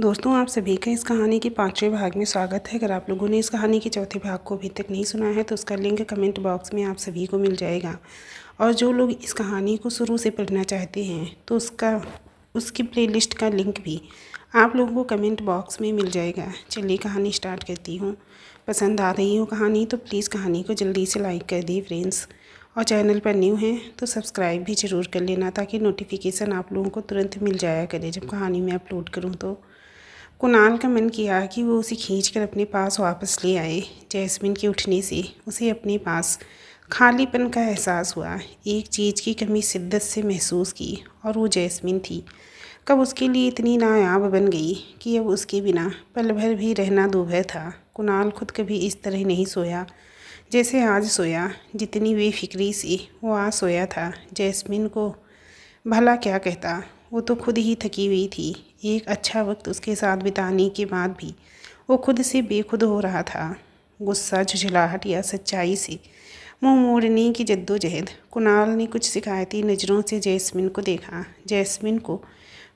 दोस्तों आप सभी का इस कहानी के पांचवें भाग में स्वागत है अगर आप लोगों ने इस कहानी के चौथे भाग को अभी तक नहीं सुना है तो उसका लिंक कमेंट बॉक्स में आप सभी को मिल जाएगा और जो लोग इस कहानी को शुरू से पढ़ना चाहते हैं तो उसका उसकी प्लेलिस्ट का लिंक भी आप लोगों को कमेंट बॉक्स में मिल जाएगा चलिए कहानी स्टार्ट करती हूँ पसंद आ रही हो कहानी तो प्लीज़ कहानी को जल्दी से लाइक कर दी फ्रेंड्स और चैनल पर न्यू हैं तो सब्सक्राइब भी ज़रूर कर लेना ताकि नोटिफिकेशन आप लोगों को तुरंत मिल जाया करे जब कहानी मैं अपलोड करूँ तो कुणाल का मन किया कि वो उसे खींच कर अपने पास वापस ले आए जैस्मिन के उठने से उसे अपने पास खालीपन का एहसास हुआ एक चीज़ की कमी शिद्दत से महसूस की और वो जैस्मिन थी कब उसके लिए इतनी नायाब बन गई कि अब उसके बिना पल भर भी रहना दूभर था कुनाल खुद कभी इस तरह नहीं सोया जैसे आज सोया जितनी बेफिक्री से वो आज सोया था जैस्मिन को भला क्या कहता वो तो खुद ही थकी हुई थी एक अच्छा वक्त उसके साथ बिताने के बाद भी वो खुद से बेखुद हो रहा था गुस्सा झुझलाहट या सच्चाई से मुंह मोड़ने की जद्दोजहद कुणाल ने कुछ शिकायती नज़रों से जैस्मिन को देखा जैस्मिन को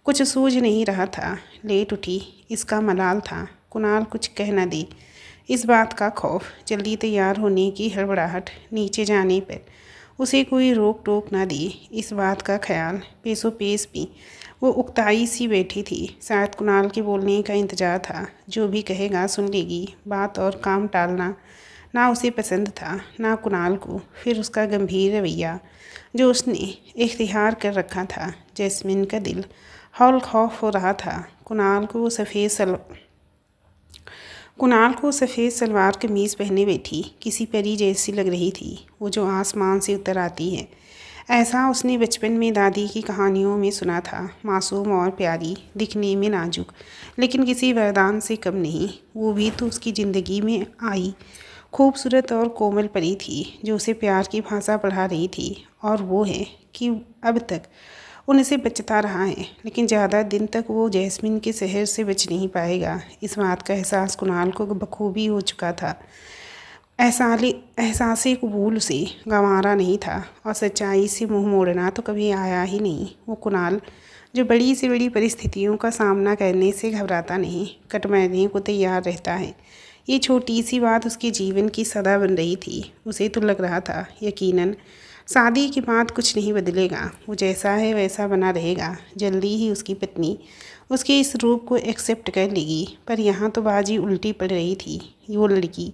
कुछ सूझ नहीं रहा था लेट उठी इसका मलाल था कुणाल कुछ कह न दे इस बात का खौफ जल्दी तैयार होने की हड़बड़ाहट नीचे जाने पर उसे कोई रोक टोक ना दी इस बात का ख्याल पेसो पेस भी वो उकताई सी बैठी थी शायद कुणाल के बोलने का इंतज़ार था जो भी कहेगा सुन लेगी बात और काम टालना ना उसे पसंद था ना कुणाल को फिर उसका गंभीर रवैया जो उसने इख्तिहार कर रखा था जैस्मिन का दिल हौल खौफ हो रहा था कुणाल को वो सफ़ेद सल कुणाल को सफ़ेद सलवार कमीज़ पहने बैठी किसी परी जैसी लग रही थी वो जो आसमान से उतर आती है ऐसा उसने बचपन में दादी की कहानियों में सुना था मासूम और प्यारी दिखने में नाजुक लेकिन किसी वरदान से कम नहीं वो भी तो उसकी ज़िंदगी में आई खूबसूरत और कोमल परी थी जो उसे प्यार की भाषा पढ़ा रही थी और वो है कि अब तक उनसे बचता रहा है लेकिन ज़्यादा दिन तक वो जैस्मिन के शहर से बच नहीं पाएगा इस बात का एहसास कुणाल को बखूबी हो चुका था एहसाली एहसास कबूल से गंवारा नहीं था और सच्चाई से मुंह मोड़ना तो कभी आया ही नहीं वो कुणाल जो बड़ी से बड़ी परिस्थितियों का सामना करने से घबराता नहीं कटमैने को तैयार रहता है ये छोटी सी बात उसके जीवन की सदा बन रही थी उसे तो लग रहा था यकीनन शादी के बाद कुछ नहीं बदलेगा वो जैसा है वैसा बना रहेगा जल्दी ही उसकी पत्नी उसके इस रूप को एक्सेप्ट कर लेगी पर यहाँ तो बाजी उल्टी पड़ रही थी वो लड़की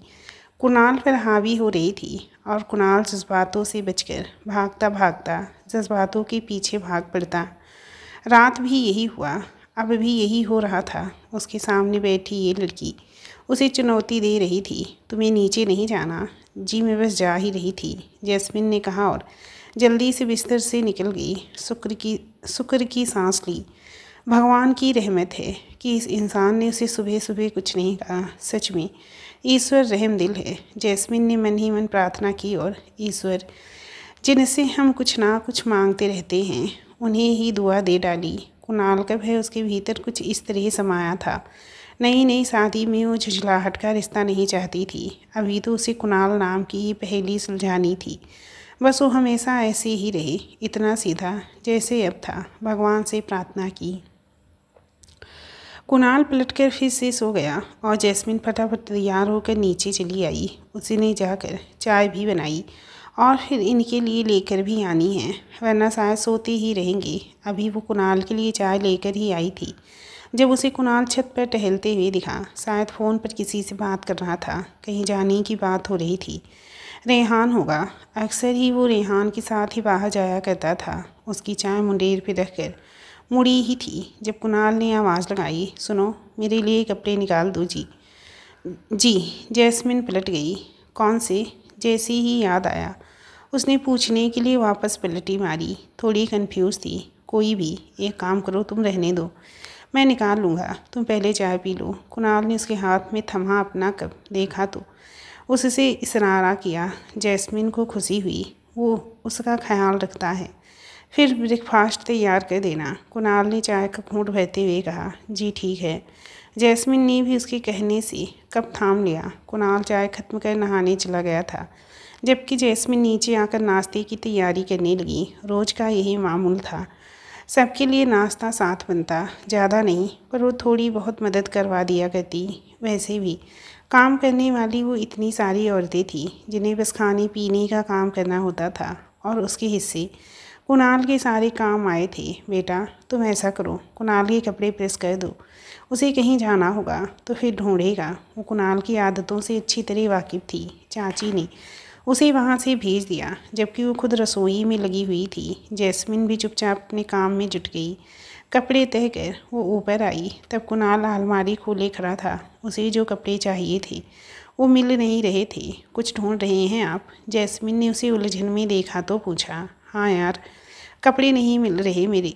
कुणाल पर हावी हो रही थी और कुणाल जज्बातों से बचकर भागता भागता जज्बातों के पीछे भाग पड़ता रात भी यही हुआ अब भी यही हो रहा था उसके सामने बैठी ये लड़की उसे चुनौती दे रही थी तुम्हें नीचे नहीं जाना जी मैं बस जा ही रही थी जैस्मिन ने कहा और जल्दी से बिस्तर से निकल गई शुक्र की शुक्र की सांस ली भगवान की रहमत है कि इस इंसान ने उसे सुबह सुबह कुछ नहीं कहा सच में ईश्वर रहम दिल है जैस्मिन ने मन ही मन प्रार्थना की और ईश्वर जिनसे हम कुछ ना कुछ मांगते रहते हैं उन्हें ही दुआ दे डाली कुणाल कब है उसके भीतर कुछ इस तरह समाया था नई नई शादी में वो झुझलाहट का रिश्ता नहीं चाहती थी अभी तो उसे कुणाल नाम की ही पहली सुलझानी थी बस वो हमेशा ऐसे ही रहे इतना सीधा जैसे अब था भगवान से प्रार्थना की कुणाल पलटकर फिर से सो गया और जैस्मिन फटाफट तैयार होकर नीचे चली आई उसी ने जाकर चाय भी बनाई और फिर इनके लिए लेकर भी आनी है वरना शायद सोते ही रहेंगे अभी वो कुणाल के लिए चाय लेकर ही आई थी जब उसे कुणाल छत पर टहलते हुए दिखा शायद फ़ोन पर किसी से बात कर रहा था कहीं जाने की बात हो रही थी रेहान होगा अक्सर ही वो रेहान के साथ ही बाहर जाया करता था उसकी चाय मुंडेर पर रख कर मुड़ी ही थी जब कुणाल ने आवाज़ लगाई सुनो मेरे लिए कपड़े निकाल दो जी जी जैस्मिन पलट गई कौन से जैसे ही याद आया उसने पूछने के लिए वापस पलटी मारी थोड़ी कंफ्यूज थी कोई भी एक काम करो तुम रहने दो मैं निकाल लूँगा तुम पहले चाय पी लो कुणाल ने उसके हाथ में थमा अपना कप देखा तो उससे इसरारा किया जैस्मिन को खुशी हुई वो उसका ख्याल रखता है फिर ब्रेकफास्ट तैयार कर देना कुणाल ने चाय का घूट बहते हुए कहा जी ठीक है जैस्मिन ने भी उसके कहने से कप थाम लिया कुणाल चाय खत्म कर नहाने चला गया था जबकि जैस्मिन नीचे आकर नाश्ते की तैयारी करने लगी रोज़ का यही मामूल था सबके लिए नाश्ता साथ बनता ज़्यादा नहीं पर वो थोड़ी बहुत मदद करवा दिया करती वैसे भी काम करने वाली वो इतनी सारी औरतें थीं जिन्हें बस खाने पीने का काम करना होता था और उसके हिस्से कुणाल के सारे काम आए थे बेटा तुम ऐसा करो कुणाल के कपड़े प्रेस कर दो उसे कहीं जाना होगा तो फिर ढूंढेगा वो कुणाल की आदतों से अच्छी तरह वाकिफ थी चाची ने उसे वहाँ से भेज दिया जबकि वो खुद रसोई में लगी हुई थी जैस्मिन भी चुपचाप अपने काम में जुट गई कपड़े तह कर वो ऊपर आई तब कुणाल अलमारी खोले खड़ा था उसे जो कपड़े चाहिए थे वो मिल नहीं रहे थे कुछ ढूंढ रहे हैं आप जैस्मिन ने उसे उलझन में देखा तो पूछा हाँ यार कपड़े नहीं मिल रहे मेरे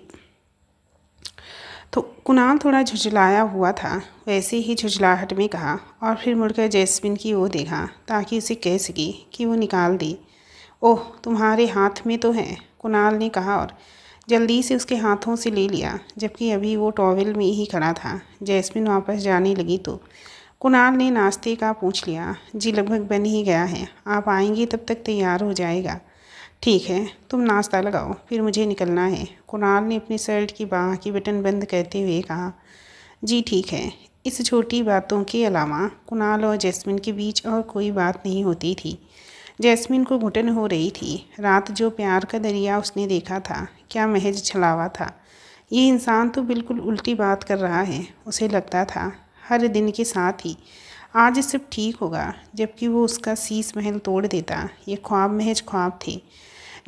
तो कुणाल थोड़ा झुझलाया हुआ था वैसे ही झुझलाहट में कहा और फिर मुड़कर जैस्मिन की ओर देखा ताकि उसे कह सके कि वो निकाल दी ओह तुम्हारे हाथ में तो है कुणाल ने कहा और जल्दी से उसके हाथों से ले लिया जबकि अभी वो टॉवेल में ही खड़ा था जैस्मिन वापस जाने लगी तो कुणाल ने नाश्ते का पूछ लिया जी लगभग बन ही गया है आप आएंगे तब तक तैयार हो जाएगा ठीक है तुम नाश्ता लगाओ फिर मुझे निकलना है कुणाल ने अपनी शर्ट की बाह की बटन बंद करते हुए कहा जी ठीक है इस छोटी बातों के अलावा कुणाल और जैस्मिन के बीच और कोई बात नहीं होती थी जैस्मिन को घुटन हो रही थी रात जो प्यार का दरिया उसने देखा था क्या महज छलावा था ये इंसान तो बिल्कुल उल्टी बात कर रहा है उसे लगता था हर दिन के साथ ही आज सब ठीक होगा जबकि वो उसका शीश महल तोड़ देता ये ख्वाब महज ख्वाब थे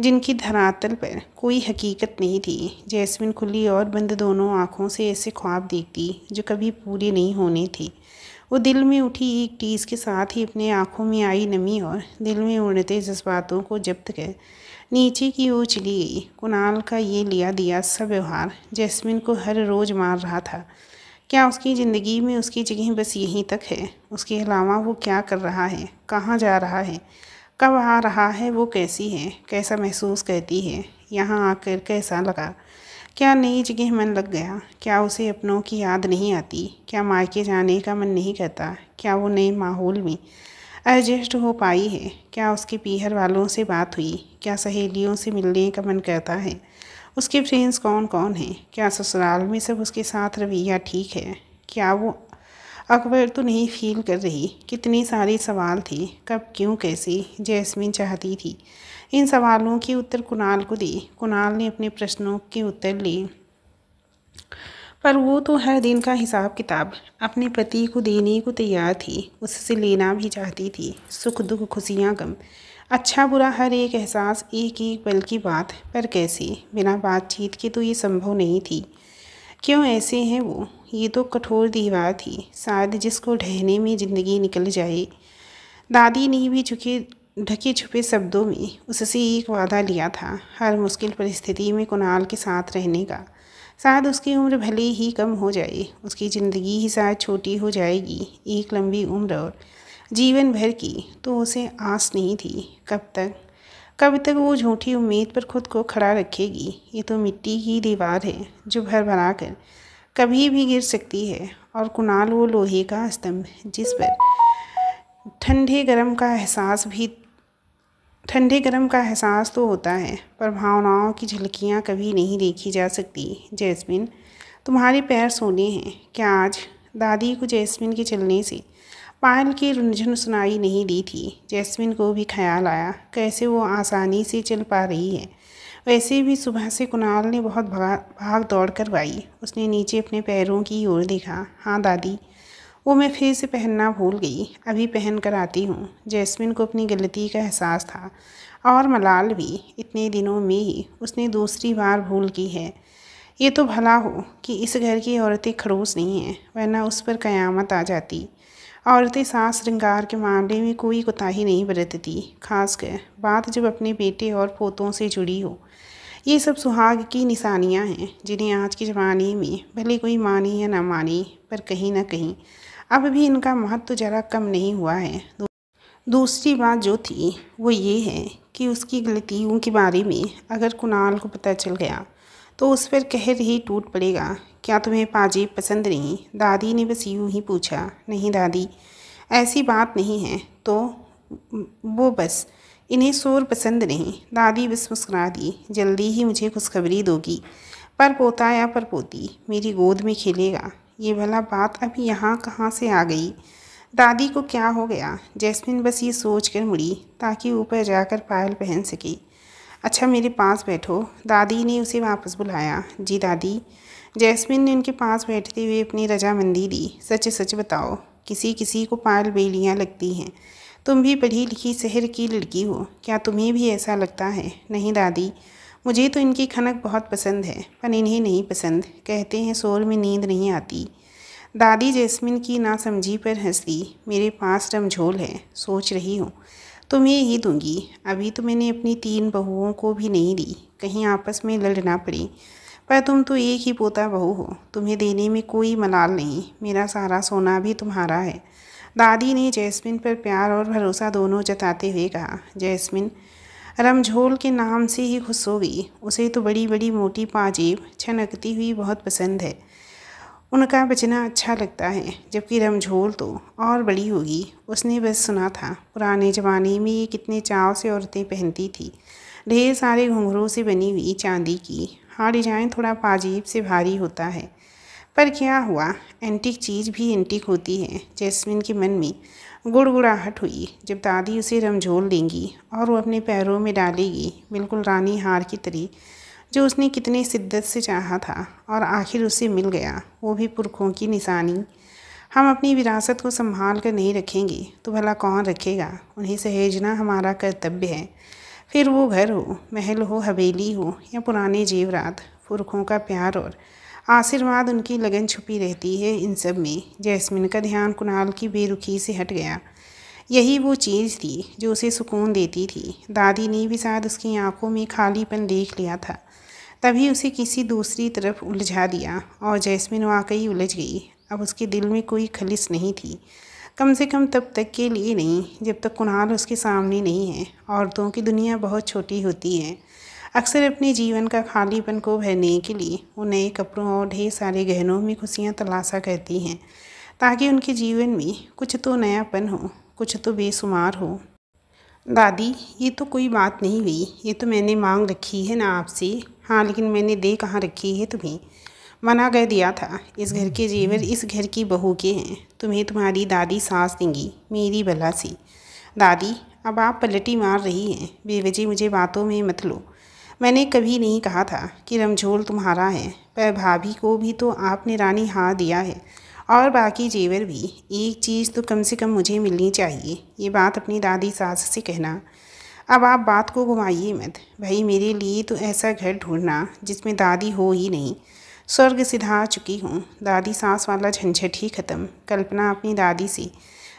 जिनकी धरातल पर कोई हकीकत नहीं थी जैस्मिन खुली और बंद दोनों आँखों से ऐसे ख्वाब देखती जो कभी पूरे नहीं होने थे वो दिल में उठी एक टीस के साथ ही अपने आँखों में आई नमी और दिल में उड़ते जज्बातों को जब्त कर नीचे की ओर चली गई कुणाल का ये लिया दिया सब व्यवहार जैस्मिन को हर रोज़ मार रहा था क्या उसकी ज़िंदगी में उसकी जगह बस यहीं तक है उसके अलावा वो क्या कर रहा है कहाँ जा रहा है कब आ रहा है वो कैसी है कैसा महसूस करती है यहाँ आकर कैसा लगा क्या नई जगह मन लग गया क्या उसे अपनों की याद नहीं आती क्या मायके जाने का मन नहीं करता क्या वो नए माहौल में एडजस्ट हो पाई है क्या उसके पीहर वालों से बात हुई क्या सहेलियों से मिलने का मन करता है उसके फ्रेंड्स कौन कौन हैं क्या ससुराल में सब उसके साथ रवैया ठीक है क्या वो अकबर तो नहीं फील कर रही कितनी सारी सवाल थी कब क्यों कैसे जैस्मिन चाहती थी इन सवालों की उत्तर कुणाल को दी कुणाल ने अपने प्रश्नों के उत्तर लिए पर वो तो हर दिन का हिसाब किताब अपने पति को देने को तैयार थी उससे लेना भी चाहती थी सुख दुख खुशियाँ गम अच्छा बुरा हर एक एहसास एक एक पल की बात पर कैसे बिना बातचीत के तो ये संभव नहीं थी क्यों ऐसे हैं वो ये तो कठोर दीवार थी शायद जिसको ढहने में ज़िंदगी निकल जाए दादी ने भी चुके ढके छुपे शब्दों में उससे एक वादा लिया था हर मुश्किल परिस्थिति में कुणाल के साथ रहने का शायद उसकी उम्र भले ही कम हो जाए उसकी ज़िंदगी ही शायद छोटी हो जाएगी एक लंबी उम्र और जीवन भर की तो उसे आस नहीं थी कब तक कब तक वो झूठी उम्मीद पर खुद को खड़ा रखेगी ये तो मिट्टी की दीवार है जो भर भरा कर कभी भी गिर सकती है और कुणाल वो लोहे का स्तंभ जिस पर ठंडे गर्म का एहसास भी ठंडे गर्म का एहसास तो होता है पर भावनाओं की झलकियाँ कभी नहीं देखी जा सकती जैस्मिन तुम्हारे पैर सोने हैं क्या आज दादी को जैस्मिन के चलने से पायल की रुंझन सुनाई नहीं दी थी जैस्मिन को भी ख्याल आया कैसे वो आसानी से चल पा रही है वैसे भी सुबह से कुणाल ने बहुत भाग भाग दौड़ करवाई उसने नीचे अपने पैरों की ओर देखा हाँ दादी वो मैं फिर से पहनना भूल गई अभी पहन कर आती हूँ जैस्मिन को अपनी गलती का एहसास था और मलाल भी इतने दिनों में ही उसने दूसरी बार भूल की है ये तो भला हो कि इस घर की औरतें खड़ूस नहीं हैं वरना उस पर कयामत आ जाती औरतें सास श्रृंगार के मामले में कोई कोताही नहीं बरतती खासकर बात जब अपने बेटे और पोतों से जुड़ी हो ये सब सुहाग की निशानियां हैं जिन्हें आज के ज़माने में भले कोई माने या ना माने पर कहीं ना कहीं अब भी इनका महत्व तो ज़रा कम नहीं हुआ है दूसरी बात जो थी वो ये है कि उसकी गलतियों के बारे में अगर कुणाल को पता चल गया तो उस पर कहर ही टूट पड़ेगा क्या तुम्हें पाजी पसंद नहीं दादी ने बस यूं ही पूछा नहीं दादी ऐसी बात नहीं है तो वो बस इन्हें शोर पसंद नहीं दादी बस मुस्करा दी जल्दी ही मुझे खुशखबरी दोगी पर पोता या पर पोती मेरी गोद में खेलेगा ये भला बात अभी यहाँ कहाँ से आ गई दादी को क्या हो गया जैस्मिन बस ये सोच कर मुड़ी ताकि ऊपर जाकर पायल पहन सके अच्छा मेरे पास बैठो दादी ने उसे वापस बुलाया जी दादी जैस्मिन ने उनके पास बैठते हुए अपनी रजामंदी दी सच सच बताओ किसी किसी को पाल बेलियाँ लगती हैं तुम भी पढ़ी लिखी शहर की लड़की हो क्या तुम्हें भी ऐसा लगता है नहीं दादी मुझे तो इनकी खनक बहुत पसंद है पर इन्हें नहीं पसंद कहते हैं शोर में नींद नहीं आती दादी जैस्मिन की ना समझी पर हंसती मेरे पास रमझोल है सोच रही हूँ तो मैं ही दूंगी अभी तो मैंने अपनी तीन बहुओं को भी नहीं दी कहीं आपस में लड़ना पड़े पर तुम तो एक ही पोता बहू हो तुम्हें देने में कोई मलाल नहीं मेरा सारा सोना भी तुम्हारा है दादी ने जैस्मिन पर प्यार और भरोसा दोनों जताते हुए कहा जैस्मिन रमझोल के नाम से ही खुश हो गई उसे तो बड़ी बड़ी मोटी पाजेब छनकती हुई बहुत पसंद है उनका बचना अच्छा लगता है जबकि रमझोल तो और बड़ी होगी उसने बस सुना था पुराने ज़माने में ये कितने चाव से औरतें पहनती थी ढेर सारे घुंघरों से बनी हुई चांदी की हाँ डिजाइन थोड़ा पाजीब से भारी होता है पर क्या हुआ एंटिक चीज़ भी एंटिक होती है जैस्मिन के मन में गुड़गुड़ाहट हुई जब दादी उसे रमझोल देंगी और वो अपने पैरों में डालेगी बिल्कुल रानी हार की तरह जो उसने कितने शिद्दत से चाहा था और आखिर उसे मिल गया वो भी पुरखों की निशानी हम अपनी विरासत को संभाल कर नहीं रखेंगे तो भला कौन रखेगा उन्हें सहेजना हमारा कर्तव्य है फिर वो घर हो महल हो हवेली हो या पुराने जेवरात पुरखों का प्यार और आशीर्वाद उनकी लगन छुपी रहती है इन सब में जैस्मिन का ध्यान कुणाल की बेरुखी से हट गया यही वो चीज़ थी जो उसे सुकून देती थी दादी ने भी शायद उसकी आंखों में खालीपन देख लिया था तभी उसे किसी दूसरी तरफ उलझा दिया और जैस्मिन वाकई उलझ गई अब उसके दिल में कोई खलिस नहीं थी कम से कम तब तक के लिए नहीं जब तक कुणाल उसके सामने नहीं है औरतों की दुनिया बहुत छोटी होती है अक्सर अपने जीवन का खालीपन को भरने के लिए वो नए कपड़ों और ढेर सारे गहनों में खुशियाँ तलाशा करती हैं ताकि उनके जीवन में कुछ तो नयापन हो कुछ तो बेशुमार हो दादी ये तो कोई बात नहीं हुई ये तो मैंने मांग रखी है ना आपसे हाँ लेकिन मैंने दे कहाँ रखी है तुम्हें मना कर दिया था इस घर के जेवर इस घर की बहू के हैं तुम्हें तुम्हारी दादी सांस देंगी मेरी भला सी दादी अब आप पलटी मार रही हैं बेवजह मुझे बातों में मत लो मैंने कभी नहीं कहा था कि रमझोल तुम्हारा है पर भाभी को भी तो आपने रानी हार दिया है और बाकी जेवर भी एक चीज़ तो कम से कम मुझे मिलनी चाहिए ये बात अपनी दादी सास से कहना अब आप बात को घुमाइए मत भाई मेरे लिए तो ऐसा घर ढूंढना जिसमें दादी हो ही नहीं स्वर्ग सिधा चुकी हूँ दादी सांस वाला झंझट ही ख़त्म कल्पना अपनी दादी से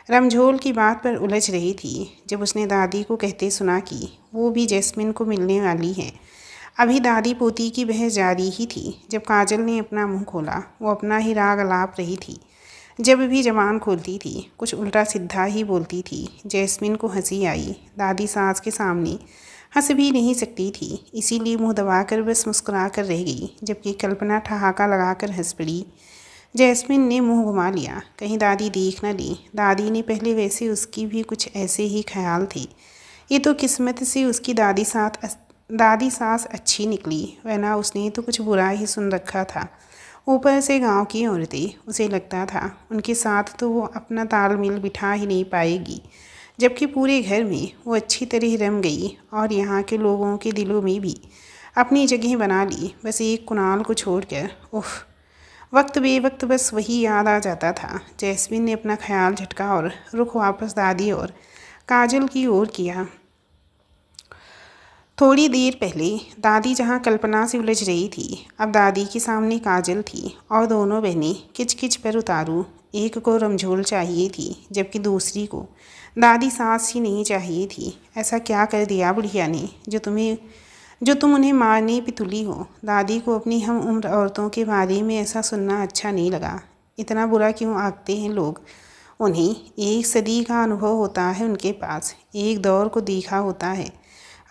रमझोल की बात पर उलझ रही थी जब उसने दादी को कहते सुना कि वो भी जैस्मिन को मिलने वाली है अभी दादी पोती की बहस जारी ही थी जब काजल ने अपना मुंह खोला वो अपना ही राग अलाप रही थी जब भी जबान खोलती थी कुछ उल्टा सीधा ही बोलती थी जैस्मिन को हंसी आई दादी सास के सामने हंस भी नहीं सकती थी इसीलिए मुंह दबाकर बस मुस्कुरा कर रह गई जबकि कल्पना ठहाका लगाकर हंस पड़ी जैस्मिन ने मुंह घुमा लिया कहीं दादी देख न ली दादी ने पहले वैसे उसकी भी कुछ ऐसे ही ख्याल थे ये तो किस्मत से उसकी दादी साथ दादी सास अच्छी निकली वरना उसने तो कुछ बुरा ही सुन रखा था ऊपर से गांव की औरतें उसे लगता था उनके साथ तो वो अपना तालमेल बिठा ही नहीं पाएगी जबकि पूरे घर में वो अच्छी तरह रम गई और यहाँ के लोगों के दिलों में भी अपनी जगह बना ली बस एक कुणाल को छोड़कर उफ़ वक्त बेवक्त बस वही याद आ जाता था जैस्मिन ने अपना ख्याल झटका और रुख वापस दादी और काजल की ओर किया थोड़ी देर पहले दादी जहाँ कल्पना से उलझ रही थी अब दादी के सामने काजल थी और दोनों बहनें किचकिच पर उतारू एक को रमझोल चाहिए थी जबकि दूसरी को दादी सांस ही नहीं चाहिए थी ऐसा क्या कर दिया बुढ़िया ने जो तुम्हें जो तुम उन्हें मारने पितुली हो दादी को अपनी हम उम्र औरतों के बारे में ऐसा सुनना अच्छा नहीं लगा इतना बुरा क्यों आंकते हैं लोग उन्हें एक सदी का अनुभव होता है उनके पास एक दौर को देखा होता है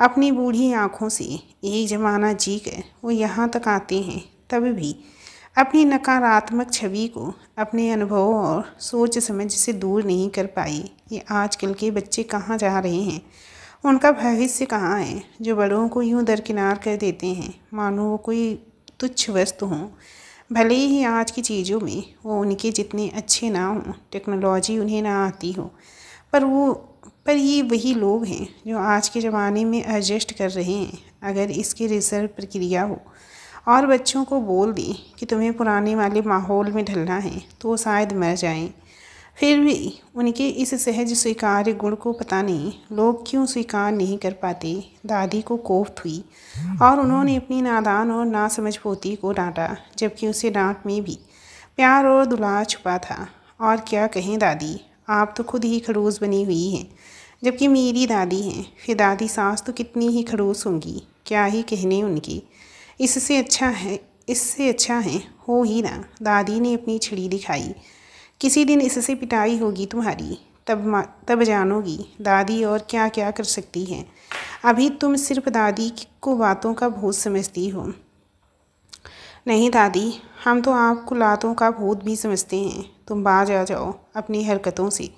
अपनी बूढ़ी आँखों से एक जमाना जी कर वो यहाँ तक आते हैं तब भी अपनी नकारात्मक छवि को अपने अनुभवों और सोच समझ से दूर नहीं कर पाए ये आजकल के बच्चे कहाँ जा रहे हैं उनका भविष्य कहाँ है जो बड़ों को यूं दरकिनार कर देते हैं मानो वो कोई तुच्छ वस्तु हों भले ही आज की चीज़ों में वो उनके जितने अच्छे ना हों टेक्नोलॉजी उन्हें ना आती हो पर वो पर ये वही लोग हैं जो आज के ज़माने में एडजस्ट कर रहे हैं अगर इसकी रिजर्व प्रक्रिया हो और बच्चों को बोल दें कि तुम्हें पुराने वाले माहौल में ढलना है तो वो शायद मर जाएं फिर भी उनके इस सहज स्वीकार्य गुण को पता नहीं लोग क्यों स्वीकार नहीं कर पाते दादी को कोफ्त हुई और उन्होंने अपनी नादान और नासमझ पोती को डांटा जबकि उसे डांट में भी प्यार और दुला छुपा था और क्या कहें दादी आप तो खुद ही खड़ूस बनी हुई हैं जबकि मेरी दादी हैं फिर दादी सास तो कितनी ही खड़ूस होंगी क्या ही कहने उनकी इससे अच्छा है इससे अच्छा है हो ही ना दादी ने अपनी छिड़ी दिखाई किसी दिन इससे पिटाई होगी तुम्हारी तब तब जानोगी दादी और क्या क्या कर सकती है अभी तुम सिर्फ दादी को बातों का भूत समझती हो नहीं दादी हम तो आपको लातों का भूत भी समझते हैं तुम बाज आ जाओ अपनी हरकतों से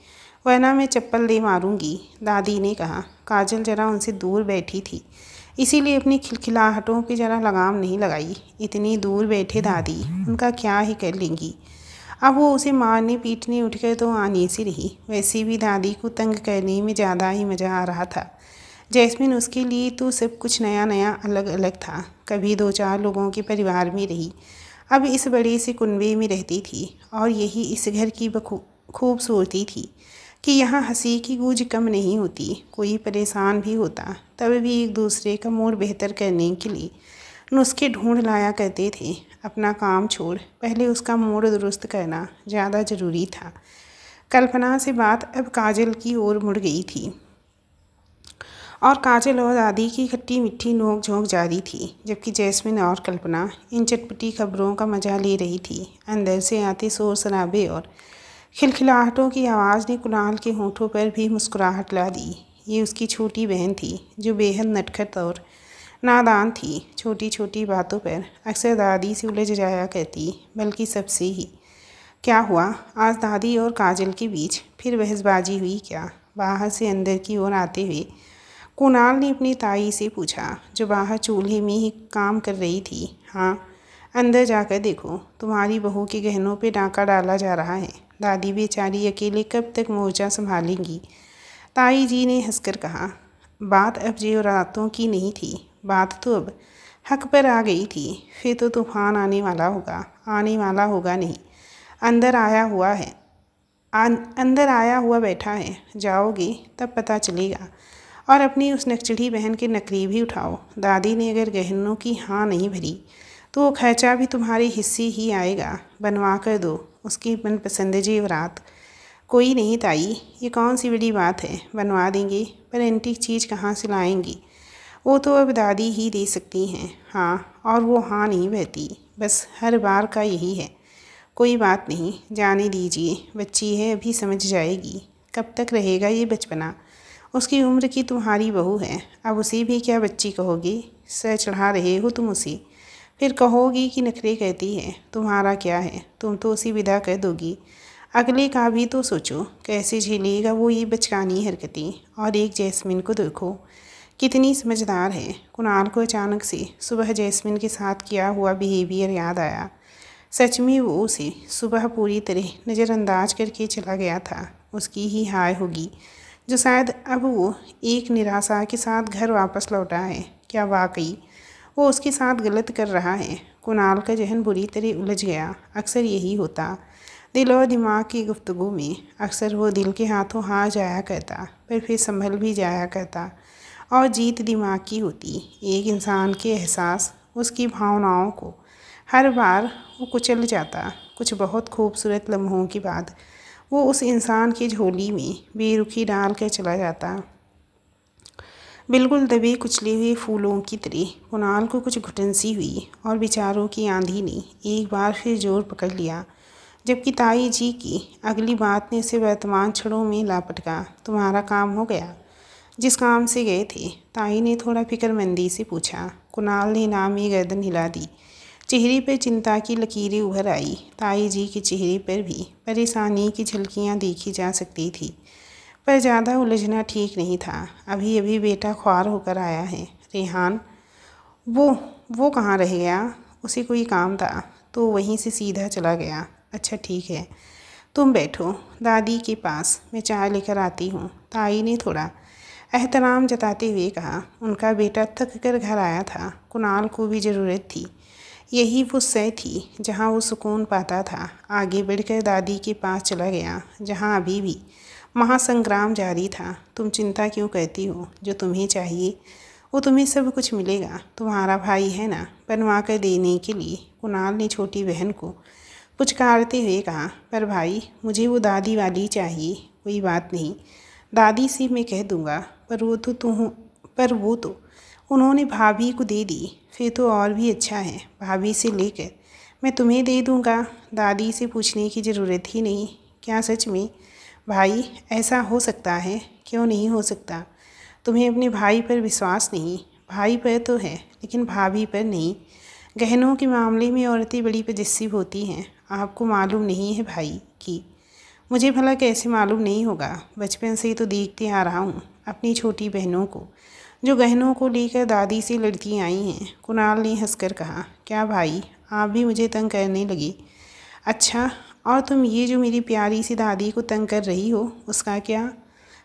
ना मैं चप्पल दे मारूंगी दादी ने कहा काजल जरा उनसे दूर बैठी थी इसीलिए अपनी खिलखिलाहटों की जरा लगाम नहीं लगाई इतनी दूर बैठे दादी उनका क्या ही कर लेंगी अब वो उसे मारने पीटने उठकर तो आने सी रही वैसे भी दादी को तंग करने में ज़्यादा ही मज़ा आ रहा था जैस्मिन उसके लिए तो सब कुछ नया नया अलग अलग था कभी दो चार लोगों के परिवार में रही अब इस बड़े से कुनबे में रहती थी और यही इस घर की खूबसूरती थी कि यहाँ हंसी की गूंज कम नहीं होती कोई परेशान भी होता तब भी एक दूसरे का मूड बेहतर करने के लिए नुस्खे ढूंढ लाया करते थे अपना काम छोड़ पहले उसका मूड दुरुस्त करना ज़्यादा ज़रूरी था कल्पना से बात अब काजल की ओर मुड़ गई थी और काजल और दादी की खट्टी मिट्टी नोक झोंक जारी थी जबकि जैस्मिन और कल्पना इन चटपटी खबरों का मजा ले रही थी अंदर से आते शोर शराबे और खिलखिलाहटों की आवाज़ ने कुणाल के होठों पर भी मुस्कुराहट ला दी ये उसकी छोटी बहन थी जो बेहद नटखट और नादान थी छोटी छोटी बातों पर अक्सर दादी से उलझ जाया करती बल्कि सबसे ही क्या हुआ आज दादी और काजल के बीच फिर बहसबाजी हुई क्या बाहर से अंदर की ओर आते हुए कुणाल ने अपनी ताई से पूछा जो बाहर चूल्हे में ही काम कर रही थी हाँ अंदर जाकर देखो तुम्हारी बहू के गहनों पे डाका डाला जा रहा है दादी बेचारी अकेले कब तक मोर्चा संभालेंगी ताई जी ने हंसकर कहा बात अब रातों की नहीं थी बात तो अब हक पर आ गई थी फिर तो तूफान आने वाला होगा आने वाला होगा नहीं अंदर आया हुआ है आन, अंदर आया हुआ बैठा है जाओगे तब पता चलेगा और अपनी उस नक्चढ़ी बहन के नकली भी उठाओ दादी ने अगर गहनों की हाँ नहीं भरी तो खर्चा भी तुम्हारे हिस्से ही आएगा बनवा कर दो उसकी मनपसंद जेवरात कोई नहीं ताई ये कौन सी बड़ी बात है बनवा देंगे पर एंटी चीज़ कहाँ से लाएंगी वो तो अब दादी ही दे सकती हैं हाँ और वो हाँ नहीं बहती बस हर बार का यही है कोई बात नहीं जाने दीजिए बच्ची है अभी समझ जाएगी कब तक रहेगा ये बचपना उसकी उम्र की तुम्हारी बहू है अब उसे भी क्या बच्ची कहोगे सर चढ़ा रहे हो तुम उसे फिर कहोगी कि नखरे कहती है तुम्हारा क्या है तुम तो उसी विदा कर दोगी अगले का भी तो सोचो कैसे झेलेगा वो ये बचकानी हरकतें और एक जैस्मिन को देखो कितनी समझदार है कुणाल को अचानक से सुबह जैस्मिन के साथ किया हुआ बिहेवियर याद आया सच में वो उसे सुबह पूरी तरह नज़रअंदाज करके चला गया था उसकी ही हाय होगी जो शायद अब वो एक निराशा के साथ घर वापस लौटा है क्या वाकई वो उसके साथ गलत कर रहा है कुणाल का जहन बुरी तरह उलझ गया अक्सर यही होता दिल और दिमाग की गुफ्तगु में अक्सर वो दिल के हाथों हार जाया करता पर फिर संभल भी जाया करता और जीत दिमाग की होती एक इंसान के एहसास उसकी भावनाओं को हर बार वो कुचल जाता कुछ बहुत खूबसूरत लम्हों के बाद वो उस इंसान की झोली में बेरुखी डाल कर चला जाता बिल्कुल दबी कुचली हुई फूलों की तरह कुणाल को कुछ घुटनसी हुई और बेचारों की आंधी ने एक बार फिर जोर पकड़ लिया जबकि ताई जी की अगली बात ने उसे वर्तमान छड़ों में लापटका तुम्हारा काम हो गया जिस काम से गए थे ताई ने थोड़ा फिक्रमंदी से पूछा कुणाल ने नाम ही गर्दन हिला दी चेहरे पर चिंता की लकीरें उभर आई ताई जी के चेहरे पर भी परेशानी की झलकियाँ देखी जा सकती थी पर ज़्यादा उलझना ठीक नहीं था अभी अभी बेटा ख्वार होकर आया है रेहान वो वो कहाँ रह गया उसे कोई काम था तो वहीं से सीधा चला गया अच्छा ठीक है तुम बैठो दादी के पास मैं चाय लेकर आती हूँ ताई ने थोड़ा एहतराम जताते हुए कहा उनका बेटा थक कर घर आया था कुणाल को भी ज़रूरत थी यही वो सह थी जहाँ वो सुकून पाता था आगे बढ़कर दादी के पास चला गया जहाँ अभी भी महासंग्राम जारी था तुम चिंता क्यों कहती हो जो तुम्हें चाहिए वो तुम्हें सब कुछ मिलेगा तुम्हारा भाई है ना बनवा कर देने के लिए कुणाल ने छोटी बहन को पुचकारते हुए कहा पर भाई मुझे वो दादी वाली चाहिए कोई बात नहीं दादी से मैं कह दूँगा पर वो तो तुम पर वो तो उन्होंने भाभी को दे दी फिर तो और भी अच्छा है भाभी से लेकर मैं तुम्हें दे दूँगा दादी से पूछने की ज़रूरत ही नहीं क्या सच में भाई ऐसा हो सकता है क्यों नहीं हो सकता तुम्हें अपने भाई पर विश्वास नहीं भाई पर तो है लेकिन भाभी पर नहीं गहनों के मामले में औरतें बड़ी पजस्सिब होती हैं आपको मालूम नहीं है भाई की मुझे भला कैसे मालूम नहीं होगा बचपन से ही तो देखते आ रहा हूँ अपनी छोटी बहनों को जो गहनों को लेकर दादी से लड़ती आई हैं कुणाल ने हंसकर कहा क्या भाई आप भी मुझे तंग करने लगी अच्छा और तुम ये जो मेरी प्यारी सी दादी को तंग कर रही हो उसका क्या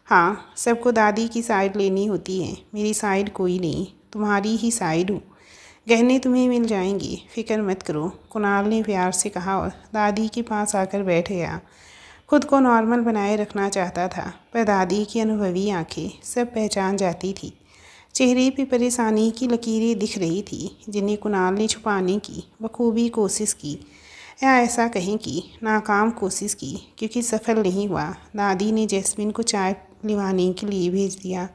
हाँ सबको दादी की साइड लेनी होती है मेरी साइड कोई नहीं तुम्हारी ही साइड हूँ गहने तुम्हें मिल जाएंगे फिक्र मत करो कुणाल ने प्यार से कहा और दादी के पास आकर बैठ गया खुद को नॉर्मल बनाए रखना चाहता था पर दादी की अनुभवी आंखें सब पहचान जाती थी चेहरे पे परेशानी की लकीरें दिख रही थी जिन्हें कुणाल ने छुपाने की बखूबी कोशिश की या ऐसा कहें कि नाकाम कोशिश की क्योंकि सफल नहीं हुआ दादी ने जैस्मिन को चाय लिवाने के लिए भेज दिया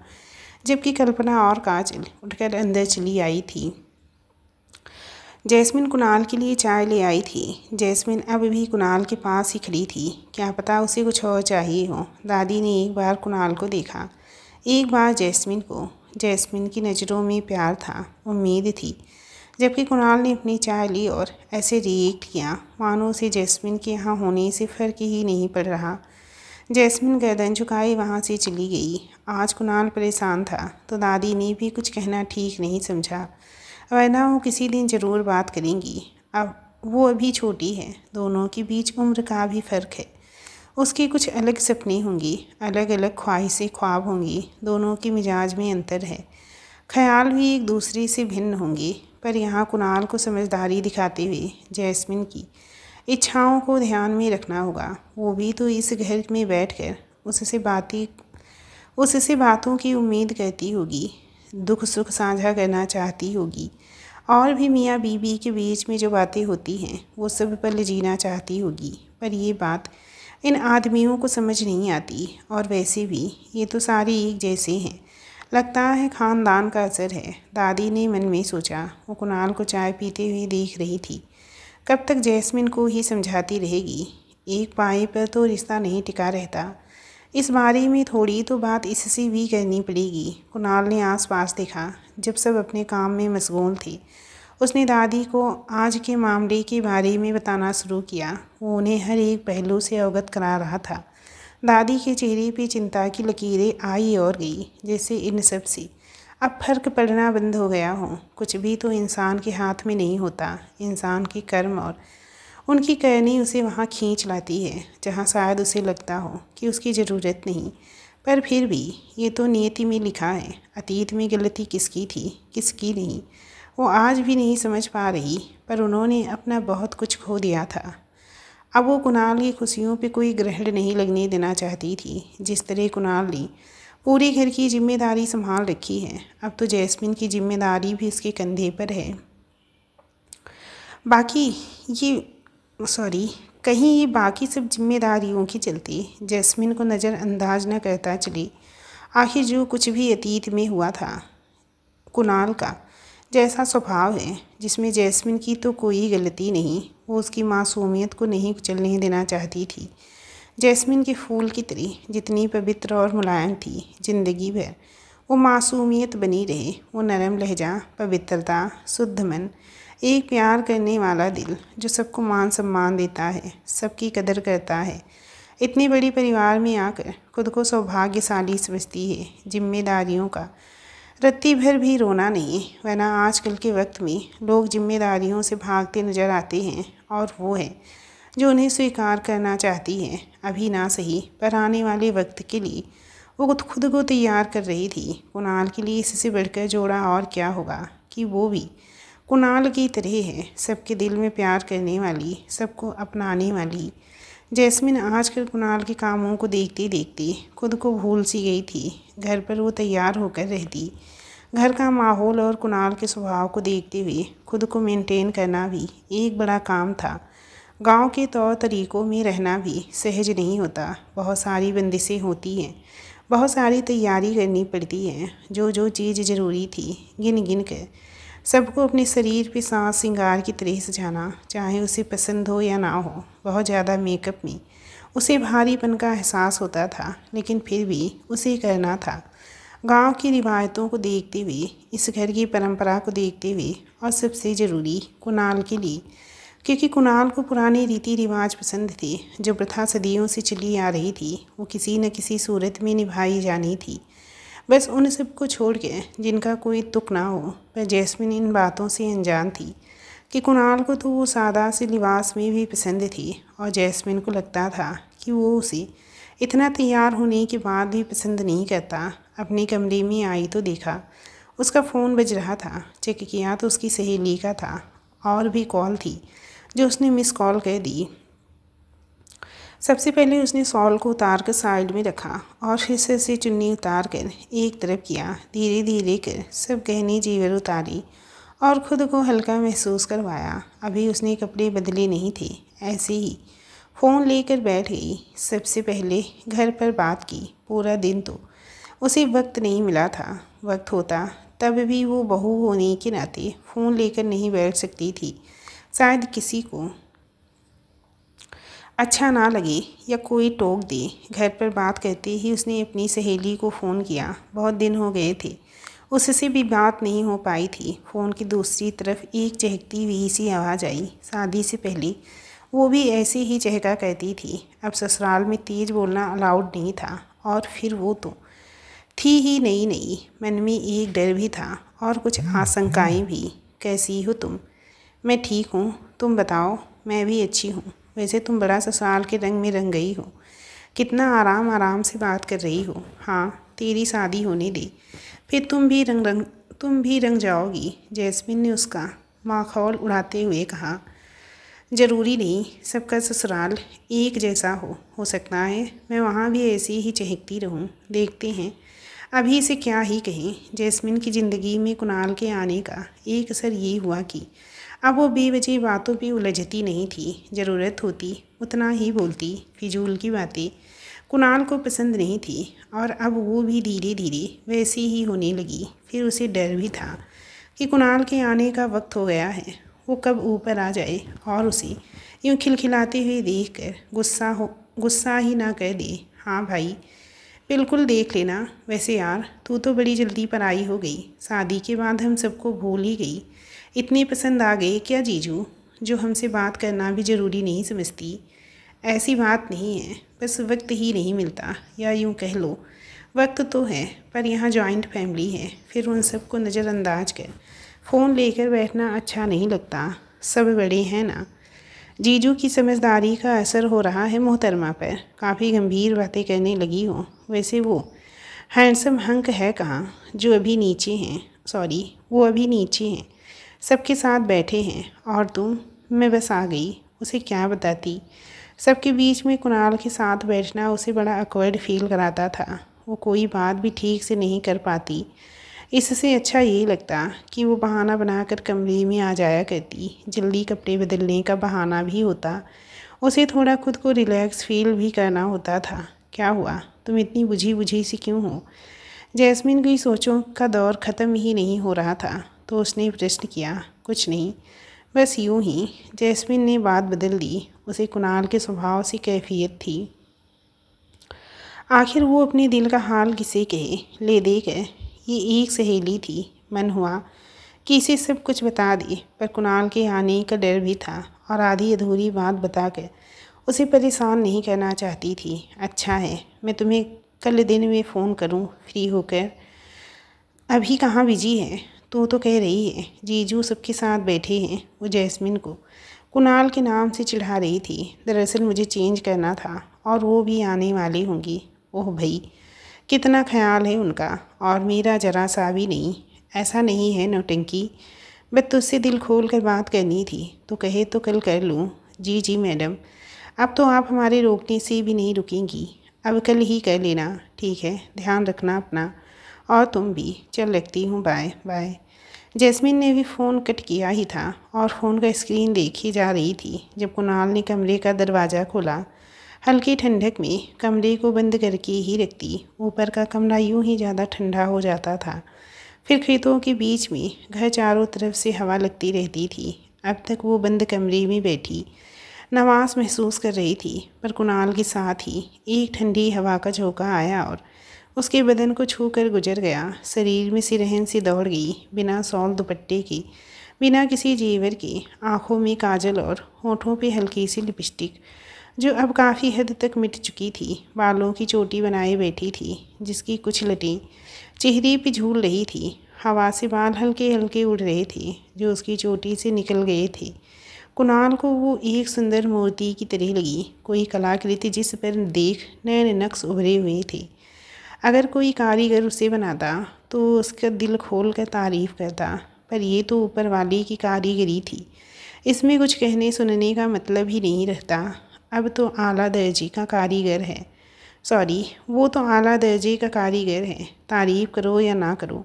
जबकि कल्पना और काजल उठकर अंदर चली आई थी जैस्मिन कुणाल के लिए चाय ले आई थी जैस्मिन अब भी कुणाल के पास ही खड़ी थी क्या पता उसे कुछ और चाहिए हो दादी ने एक बार कुणाल को देखा एक बार जैस्मिन को जैस्मिन की नज़रों में प्यार था उम्मीद थी जबकि कुणाल ने अपनी चाय ली और ऐसे रिएक्ट किया मानो उसे जैस्मिन के यहाँ होने से फ़र्क ही नहीं पड़ रहा जैस्मिन गर्दन झुकाई वहाँ से चली गई आज कुणाल परेशान था तो दादी ने भी कुछ कहना ठीक नहीं समझा वरना वो किसी दिन ज़रूर बात करेंगी अब वो अभी छोटी है दोनों के बीच उम्र का भी फ़र्क है उसके कुछ अलग सपने होंगी अलग अलग ख्वाहिशें ख्वाब होंगी दोनों के मिजाज में अंतर है ख्याल भी एक दूसरे से भिन्न होंगे पर यहाँ कुणाल को समझदारी दिखाते हुए जैस्मिन की इच्छाओं को ध्यान में रखना होगा वो भी तो इस घर में बैठकर उससे बातें उससे बातों की उम्मीद करती होगी दुख सुख साझा करना चाहती होगी और भी मियाँ बीबी के बीच में जो बातें होती हैं वो सब पल जीना चाहती होगी पर ये बात इन आदमियों को समझ नहीं आती और वैसे भी ये तो सारे एक जैसे हैं लगता है ख़ानदान का असर है दादी ने मन में सोचा वो कुणाल को चाय पीते हुए देख रही थी कब तक जैस्मिन को ही समझाती रहेगी एक पाए पर तो रिश्ता नहीं टिका रहता इस बारे में थोड़ी तो बात इससे भी करनी पड़ेगी कुणाल ने आस पास देखा जब सब अपने काम में मशगूल थे उसने दादी को आज के मामले के बारे में बताना शुरू किया वो उन्हें हर एक पहलू से अवगत करा रहा था दादी के चेहरे पे चिंता की लकीरें आई और गई जैसे इन सब से अब फर्क पड़ना बंद हो गया हो कुछ भी तो इंसान के हाथ में नहीं होता इंसान के कर्म और उनकी करनी उसे वहाँ खींच लाती है जहाँ शायद उसे लगता हो कि उसकी ज़रूरत नहीं पर फिर भी ये तो नियति में लिखा है अतीत में गलती किसकी थी किसकी नहीं वो आज भी नहीं समझ पा रही पर उन्होंने अपना बहुत कुछ खो दिया था अब वो कुणाल की खुशियों पे कोई ग्रहण नहीं लगने देना चाहती थी जिस तरह कुणाल ने पूरे घर की जिम्मेदारी संभाल रखी है अब तो जैस्मिन की जिम्मेदारी भी उसके कंधे पर है बाकी ये सॉरी कहीं ये बाकी सब जिम्मेदारियों की चलती जैस्मिन को नज़रअंदाज न करता चली आखिर जो कुछ भी अतीत में हुआ था कुणाल का जैसा स्वभाव है जिसमें जैस्मिन की तो कोई गलती नहीं वो उसकी मासूमियत को नहीं कुचलने देना चाहती थी जैस्मिन के फूल की तरी जितनी पवित्र और मुलायम थी जिंदगी भर वो मासूमियत बनी रहे वो नरम लहजा पवित्रता शुद्ध मन एक प्यार करने वाला दिल जो सबको मान सम्मान देता है सबकी कदर करता है इतनी बड़ी परिवार में आकर खुद को सौभाग्यशाली समझती है जिम्मेदारियों का रत्ती भर भी रोना नहीं वरना आजकल के वक्त में लोग जिम्मेदारियों से भागते नज़र आते हैं और वो है जो उन्हें स्वीकार करना चाहती है अभी ना सही पर आने वाले वक्त के लिए वो खुद को तैयार कर रही थी कुणाल के लिए इससे बढ़कर जोड़ा और क्या होगा कि वो भी कुणाल की तरह है सबके दिल में प्यार करने वाली सबको अपनाने वाली जैस्मिन आज कल कुणाल के कामों को देखते देखते खुद को भूल सी गई थी घर पर वो तैयार होकर रहती घर का माहौल और कुणाल के स्वभाव को देखते हुए खुद को मेंटेन करना भी एक बड़ा काम था गांव के तौर तरीक़ों में रहना भी सहज नहीं होता बहुत सारी बंदिशें होती हैं बहुत सारी तैयारी करनी पड़ती है जो जो चीज़ ज़रूरी थी गिन गिन कर सबको अपने शरीर पे सांस सिंगार की तरह सजाना चाहे उसे पसंद हो या ना हो बहुत ज़्यादा मेकअप में उसे भारीपन का एहसास होता था लेकिन फिर भी उसे करना था गांव की रिवायतों को देखते हुए इस घर की परंपरा को देखते हुए और सबसे ज़रूरी कुणाल के लिए क्योंकि कुणाल को पुराने रीति रिवाज पसंद थे जो प्रथा सदियों से चली आ रही थी वो किसी न किसी सूरत में निभाई जानी थी बस उन सब को छोड़ के जिनका कोई तुक ना हो वह जैस्मिन इन बातों से अनजान थी कि कुणाल को तो वो सादा से लिबास में भी पसंद थी और जैस्मिन को लगता था कि वो उसे इतना तैयार होने के बाद भी पसंद नहीं करता अपने कमरे में आई तो देखा उसका फ़ोन बज रहा था चेक किया तो उसकी सहेली का था और भी कॉल थी जो उसने मिस कॉल कह दी सबसे पहले उसने सॉल को उतार कर साइड में रखा और हिस्से से चुन्नी उतार कर एक तरफ किया धीरे धीरे कर सब गहने जीवर उतारी और ख़ुद को हल्का महसूस करवाया अभी उसने कपड़े बदले नहीं थे ऐसे ही फ़ोन लेकर बैठ गई सबसे पहले घर पर बात की पूरा दिन तो उसे वक्त नहीं मिला था वक्त होता तब भी वो बहू होने के नाते फ़ोन लेकर नहीं बैठ सकती थी शायद किसी को अच्छा ना लगे या कोई टोक दे घर पर बात करते ही उसने अपनी सहेली को फ़ोन किया बहुत दिन हो गए थे उससे भी बात नहीं हो पाई थी फ़ोन की दूसरी तरफ एक चहकती हुई सी आवाज़ आई शादी से पहले वो भी ऐसे ही चहका कहती थी अब ससुराल में तेज़ बोलना अलाउड नहीं था और फिर वो तो थी ही नहीं नहीं मन में एक डर भी था और कुछ आशंकाएं भी कैसी हो तुम मैं ठीक हूँ तुम बताओ मैं भी अच्छी हूँ वैसे तुम बड़ा ससुराल के रंग में रंग गई हो कितना आराम आराम से बात कर रही हो हाँ तेरी शादी होने दे फिर तुम भी रंग रंग तुम भी रंग जाओगी जैस्मिन ने उसका माखौल उड़ाते हुए कहा ज़रूरी नहीं सबका ससुराल एक जैसा हो हो सकता है मैं वहाँ भी ऐसी ही चहकती रहूँ देखते हैं अभी से क्या ही कहें जैस्मिन की ज़िंदगी में कुणाल के आने का एक असर ये हुआ कि अब वो बेवजह बातों पे उलझती नहीं थी ज़रूरत होती उतना ही बोलती फिजूल की बातें कुणाल को पसंद नहीं थी और अब वो भी धीरे धीरे वैसी ही होने लगी फिर उसे डर भी था कि कुणाल के आने का वक्त हो गया है वो कब ऊपर आ जाए और उसे यूँ खिलखिलाते हुए देख कर गुस्सा हो गुस्सा ही ना कह दे हाँ भाई बिल्कुल देख लेना वैसे यार तू तो बड़ी जल्दी पर आई हो गई शादी के बाद हम सबको भूल ही गई इतने पसंद आ गए क्या जीजू जो हमसे बात करना भी ज़रूरी नहीं समझती ऐसी बात नहीं है बस वक्त ही नहीं मिलता या यूँ कह लो वक्त तो है पर यहाँ जॉइंट फैमिली है फिर उन सब को नज़रअंदाज कर फ़ोन लेकर बैठना अच्छा नहीं लगता सब बड़े हैं ना जीजू की समझदारी का असर हो रहा है मोहतरमा पर काफ़ी गंभीर बातें करने लगी हो वैसे वो हैंडसम हंक है कहाँ जो अभी नीचे हैं सॉरी वो अभी नीचे हैं सबके साथ बैठे हैं और तुम मैं बस आ गई उसे क्या बताती सबके बीच में कुणाल के साथ बैठना उसे बड़ा अकवर्ड फील कराता था वो कोई बात भी ठीक से नहीं कर पाती इससे अच्छा यही लगता कि वो बहाना बनाकर कमरे में आ जाया करती जल्दी कपड़े बदलने का बहाना भी होता उसे थोड़ा खुद को रिलैक्स फील भी करना होता था क्या हुआ तुम इतनी बुझी बुझी सी क्यों हो जैस्मिन की सोचों का दौर ख़त्म ही नहीं हो रहा था तो उसने प्रश्न किया कुछ नहीं बस यूं ही जैस्मिन ने बात बदल दी उसे कुणाल के स्वभाव से कैफियत थी आखिर वो अपने दिल का हाल किसे कहे ले दे गए ये एक सहेली थी मन हुआ कि इसे सब कुछ बता दे पर कुणाल के आने का डर भी था और आधी अधूरी बात बता कर उसे परेशान नहीं करना चाहती थी अच्छा है मैं तुम्हें कल दिन में फ़ोन करूं फ्री होकर अभी कहाँ बिजी है तो तो कह रही है जीजू सबके साथ बैठे हैं वो जैस्मिन को कुणाल के नाम से चिढ़ा रही थी दरअसल मुझे चेंज करना था और वो भी आने वाली होंगी ओह भाई कितना ख्याल है उनका और मेरा जरा सा भी नहीं ऐसा नहीं है नौटंकी बस तुझसे दिल खोल कर बात करनी थी तो कहे तो कल कर लूँ जी जी मैडम अब तो आप हमारे रोकने से भी नहीं रुकेंगी अब कल ही कर लेना ठीक है ध्यान रखना अपना और तुम भी चल लगती हूँ बाय बाय जैस्मिन ने भी फ़ोन कट किया ही था और फ़ोन का स्क्रीन देखी जा रही थी जब कुणाल ने कमरे का दरवाज़ा खोला हल्की ठंडक में कमरे को बंद करके ही रखती ऊपर का कमरा यूं ही ज़्यादा ठंडा हो जाता था फिर खेतों के बीच में घर चारों तरफ से हवा लगती रहती थी अब तक वो बंद कमरे में बैठी नवास महसूस कर रही थी पर कुणाल के साथ ही एक ठंडी हवा का झोंका आया और उसके बदन को छू कर गुजर गया शरीर में सिरहन सी दौड़ गई बिना सौल दुपट्टे की बिना किसी जीवर की आंखों में काजल और होठों पे हल्की सी लिपस्टिक जो अब काफ़ी हद तक मिट चुकी थी बालों की चोटी बनाए बैठी थी जिसकी कुछ लटी चेहरे पे झूल रही थी हवा से बाल हल्के हल्के उड़ रहे थे जो उसकी चोटी से निकल गए थे कुणाल को वो एक सुंदर मूर्ति की तरह लगी कोई कलाकृति जिस पर देख नए नक्श उभरे हुए थे अगर कोई कारीगर उसे बनाता तो उसका दिल खोल कर तारीफ़ करता पर यह तो ऊपर वाले की कारीगरी थी इसमें कुछ कहने सुनने का मतलब ही नहीं रहता अब तो आला दर्जे का कारीगर है सॉरी वो तो आला दर्जे का कारीगर है तारीफ़ करो या ना करो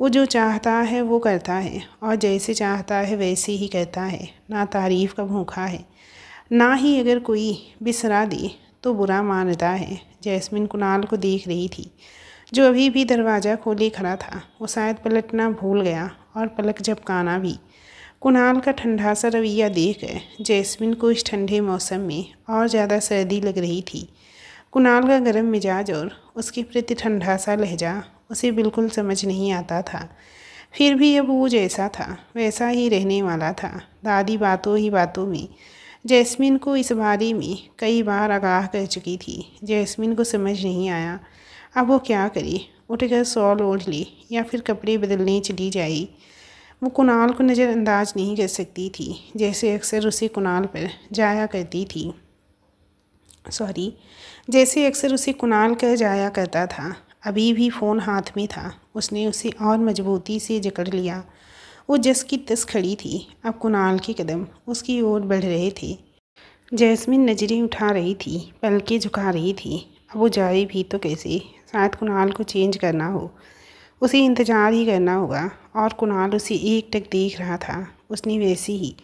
वो जो चाहता है वो करता है और जैसे चाहता है वैसे ही करता है ना तारीफ़ का भूखा है ना ही अगर कोई बिसरा दे तो बुरा मानता है जैस्मिन कुणाल को देख रही थी जो अभी भी दरवाज़ा खोले खड़ा था वो शायद पलटना भूल गया और पलक झपकाना भी कुणाल का ठंडा सा रवैया देख जैस्मिन को इस ठंडे मौसम में और ज़्यादा सर्दी लग रही थी कुणाल का गर्म मिजाज और उसके प्रति ठंडा सा लहजा उसे बिल्कुल समझ नहीं आता था फिर भी अब वो जैसा था वैसा ही रहने वाला था दादी बातों ही बातों में जैस्मिन को इस बारे में कई बार आगाह कर चुकी थी जैस्मिन को समझ नहीं आया अब वो क्या करे उठकर सॉल ओढ़ ले या फिर कपड़े बदलने चली जाए वो कुणाल को नज़रअंदाज नहीं कर सकती थी जैसे अक्सर उसे कुणाल पर जाया करती थी सॉरी जैसे अक्सर उसे कुणाल कर जाया करता था अभी भी फ़ोन हाथ में था उसने उसे और मजबूती से जकड़ लिया वो जस की तस खड़ी थी अब कुणाल के कदम उसकी ओर बढ़ रहे थे जैस्मिन नजरें उठा रही थी पलके झुका रही थी अब वो जाए भी तो कैसे शायद कुणाल को चेंज करना हो उसे इंतज़ार ही करना होगा और कुणाल उसे एक टक देख रहा था उसने वैसे ही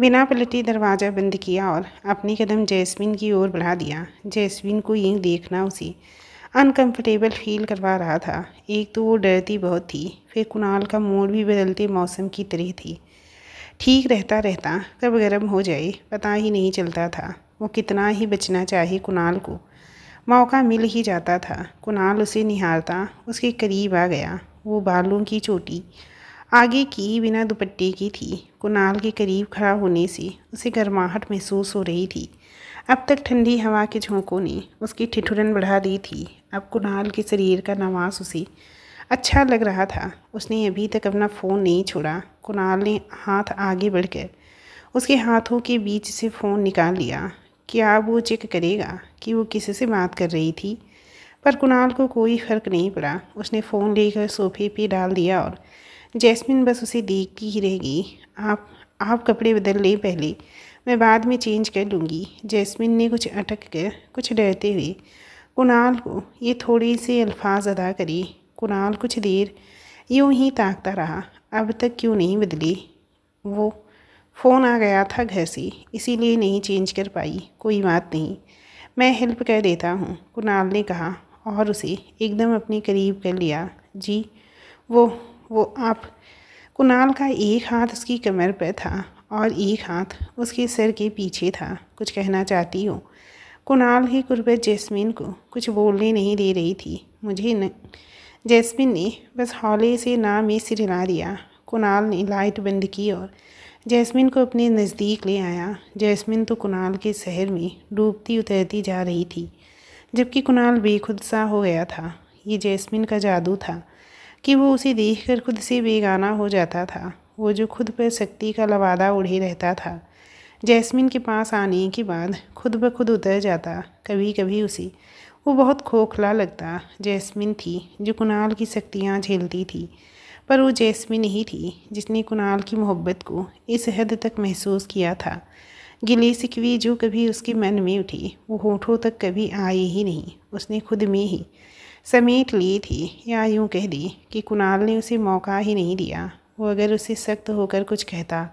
बिना पलटे दरवाज़ा बंद किया और अपने कदम जैस्मिन की ओर बढ़ा दिया जैस्मिन को ये देखना उसे अनकंफर्टेबल फील करवा रहा था एक तो वो डरती बहुत थी फिर कुणाल का मूड भी बदलते मौसम की तरह थी ठीक रहता रहता कब गर्म हो जाए पता ही नहीं चलता था वो कितना ही बचना चाहे कुणाल को मौका मिल ही जाता था कुणाल उसे निहारता उसके करीब आ गया वो बालों की चोटी आगे की बिना दुपट्टे की थी कुणाल के करीब खड़ा होने से उसे गर्माहट महसूस हो रही थी अब तक ठंडी हवा के झोंकों ने उसकी ठिठुरन बढ़ा दी थी अब कुणाल के शरीर का नवास उसे अच्छा लग रहा था उसने अभी तक अपना फ़ोन नहीं छोड़ा कुणाल ने हाथ आगे बढ़कर उसके हाथों के बीच से फ़ोन निकाल लिया क्या वो चेक करेगा कि वो किसी से बात कर रही थी पर कुणाल को कोई फ़र्क नहीं पड़ा उसने फ़ोन लेकर सोफे पे डाल दिया और जैस्मिन बस उसे देखती ही रह गई आप आप कपड़े बदल लें पहले मैं बाद में चेंज कर लूँगी जैस्मिन ने कुछ अटक कर कुछ डरते हुए कुणाल को ये थोड़े से अल्फाज अदा करे कुणाल कुछ देर यूं ही ताकता रहा अब तक क्यों नहीं बदली वो फ़ोन आ गया था घर से इसीलिए नहीं चेंज कर पाई कोई बात नहीं मैं हेल्प कर देता हूँ कुणाल ने कहा और उसे एकदम अपने करीब कर लिया जी वो वो आप कुणाल का एक हाथ उसकी कमर पर था और एक हाथ उसके सिर के पीछे था कुछ कहना चाहती हो कुणाल ही गुरबत जैस्मिन को कुछ बोलने नहीं दे रही थी मुझे न जैस्मिन ने बस हौले से नाम में सिर हिला दिया कुणाल ने लाइट बंद की और जैस्मिन को अपने नज़दीक ले आया जैस्मिन तो कुणाल के शहर में डूबती उतरती जा रही थी जबकि कुणाल बेखुद सा हो गया था ये जैस्मिन का जादू था कि वो उसे देखकर खुद से बेगाना हो जाता था वो जो खुद पर शक्ति का लवादा उड़े रहता था जैस्मिन के पास आने के बाद खुद ब खुद उतर जाता कभी कभी उसी वो बहुत खोखला लगता जैस्मिन थी जो कुणाल की शक्तियाँ झेलती थी पर वो जैस्मिन ही थी जिसने कुणाल की मोहब्बत को इस हद तक महसूस किया था गिली सिकवी जो कभी उसके मन में उठी वो होठों तक कभी आई ही नहीं उसने खुद में ही समेट ली थी या यूं कह दी कि कुणाल ने उसे मौका ही नहीं दिया वो अगर उसे सख्त होकर कुछ कहता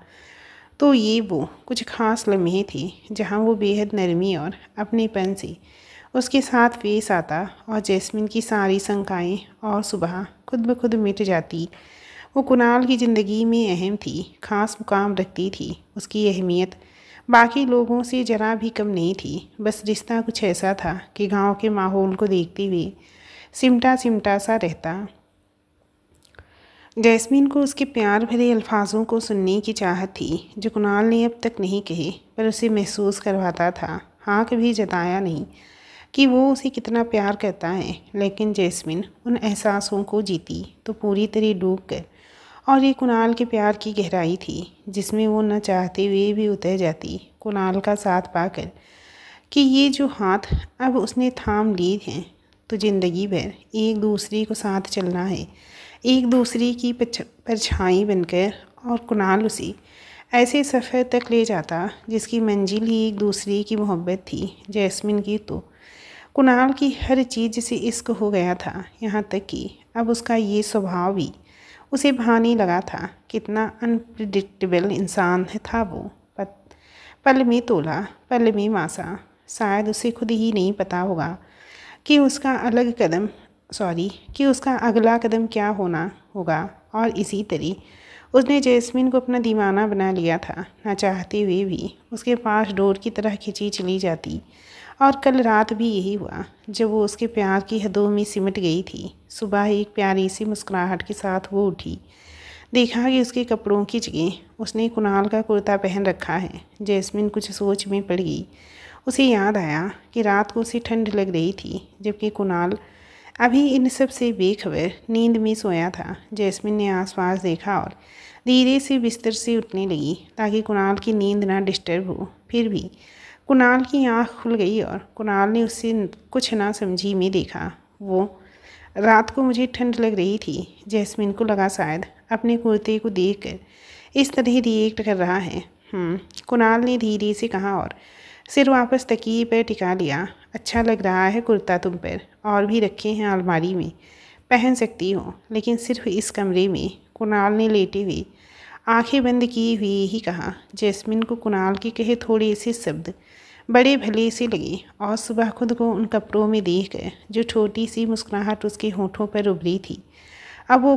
तो ये वो कुछ खास लम्हे थे जहाँ वो बेहद नरमी और अपनेपन से उसके साथ फेस आता और जैस्मिन की सारी शंकाएँ और सुबह खुद ब खुद मिट जाती वो कुणाल की ज़िंदगी में अहम थी खास मुकाम रखती थी उसकी अहमियत बाकी लोगों से ज़रा भी कम नहीं थी बस रिश्ता कुछ ऐसा था कि गांव के माहौल को देखते हुए सिमटा सिमटा सा रहता जैसमिन को उसके प्यार भरे अल्फाजों को सुनने की चाहत थी जो कुणाल ने अब तक नहीं कहे पर उसे महसूस करवाता था हाँ कभी जताया नहीं कि वो उसे कितना प्यार करता है लेकिन जैस्मिन उन एहसासों को जीती तो पूरी तरह डूब कर और ये कुणाल के प्यार की गहराई थी जिसमें वो न चाहते हुए भी उतर जाती कुणाल का साथ पाकर कि ये जो हाथ अब उसने थाम लिए हैं तो ज़िंदगी भर एक दूसरे को साथ चलना है एक दूसरे की परछाई बनकर और कुणाल उसी ऐसे सफ़र तक ले जाता जिसकी मंजिल ही एक दूसरे की मोहब्बत थी जैस्मिन की तो कुणाल की हर चीज़ जिसे इश्क हो गया था यहाँ तक कि अब उसका ये स्वभाव भी उसे भाने लगा था कितना अनप्रडिक्टेबल इंसान था वो पल में तोला पल में मासा शायद उसे खुद ही नहीं पता होगा कि उसका अलग कदम सॉरी कि उसका अगला कदम क्या होना होगा और इसी तरह उसने जैस्मिन को अपना दीवाना बना लिया था ना चाहते हुए भी उसके पास डोर की तरह खिंची चली जाती और कल रात भी यही हुआ जब वो उसके प्यार की हदों में सिमट गई थी सुबह एक प्यारी सी मुस्कुराहट के साथ वो उठी देखा कि उसके कपड़ों की जगह उसने कुणाल का कुर्ता पहन रखा है जैस्मिन कुछ सोच में पड़ गई उसे याद आया कि रात को उसे ठंड लग रही थी जबकि कुणाल अभी इन सब से बेखबर नींद में सोया था जैस्मिन ने आसपास देखा और धीरे से बिस्तर से उठने लगी ताकि कुणाल की नींद ना डिस्टर्ब हो फिर भी कुणाल की आंख खुल गई और कुणाल ने उससे कुछ ना समझी में देखा वो रात को मुझे ठंड लग रही थी जैस्मिन को लगा शायद अपने कुर्ते को देख कर इस तरह रिएक्ट कर रहा है हम्म, कुणाल ने धीरे से कहा और सिर वापस तकिए पर टिका लिया अच्छा लग रहा है कुर्ता तुम पर और भी रखे हैं अलमारी में पहन सकती हो लेकिन सिर्फ इस कमरे में कुणाल ने लेटे हुए आंखें बंद किए हुए ही कहा जैस्मिन को कुणाल के कहे थोड़े से शब्द बड़े भले से लगे और सुबह खुद को उन कपड़ों में देख गए जो छोटी सी मुस्कुराहट उसके होठों पर उभरी थी अब वो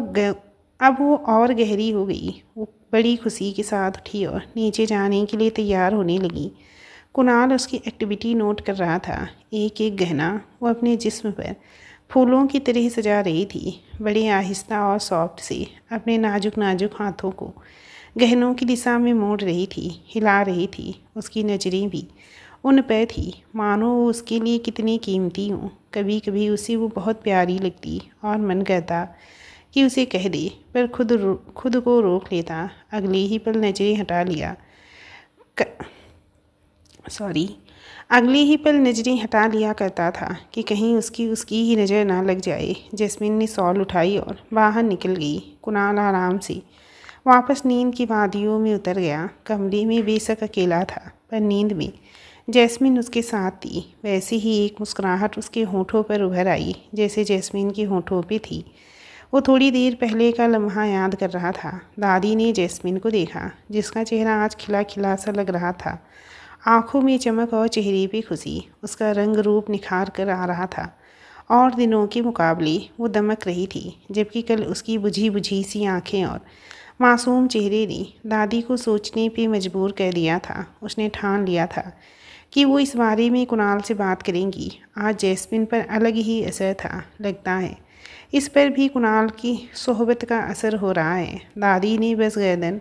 अब वो और गहरी हो गई वो बड़ी खुशी के साथ उठी और नीचे जाने के लिए तैयार होने लगी कुणाल उसकी एक्टिविटी नोट कर रहा था एक एक गहना वो अपने जिस्म पर फूलों की तरह सजा रही थी बड़े आहिस्ता और सॉफ्ट से अपने नाजुक नाजुक हाथों को गहनों की दिशा में मोड़ रही थी हिला रही थी उसकी नज़रें भी उन पर थी मानो वो उसके लिए कितनी कीमती हूँ कभी कभी उसे वो बहुत प्यारी लगती और मन कहता कि उसे कह दे पर खुद खुद को रोक लेता अगले ही पल नज़रें हटा लिया कर... सॉरी अगली ही पल नजरें हटा लिया करता था कि कहीं उसकी उसकी ही नज़र ना लग जाए जैस्मिन ने सॉल उठाई और बाहर निकल गई कुणाल आराम से वापस नींद की वादियों में उतर गया कमरे में बेशक अकेला था पर नींद में जैस्मिन उसके साथ थी वैसे ही एक मुस्कुराहट उसके होठों पर उभर आई जैसे जैस्मिन के होठों पर थी वो थोड़ी देर पहले का लम्हा याद कर रहा था दादी ने जैस्मिन को देखा जिसका चेहरा आज खिला खिला सा लग रहा था आंखों में चमक और चेहरे पे खुशी उसका रंग रूप निखार कर आ रहा था और दिनों के मुकाबले वो दमक रही थी जबकि कल उसकी बुझी बुझी सी आंखें और मासूम चेहरे ने दादी को सोचने पे मजबूर कर दिया था उसने ठान लिया था कि वो इस बारे में कुणाल से बात करेंगी आज जैस्मिन पर अलग ही असर था लगता है इस पर भी कुणाल की सोहबत का असर हो रहा है दादी ने बस गर्दन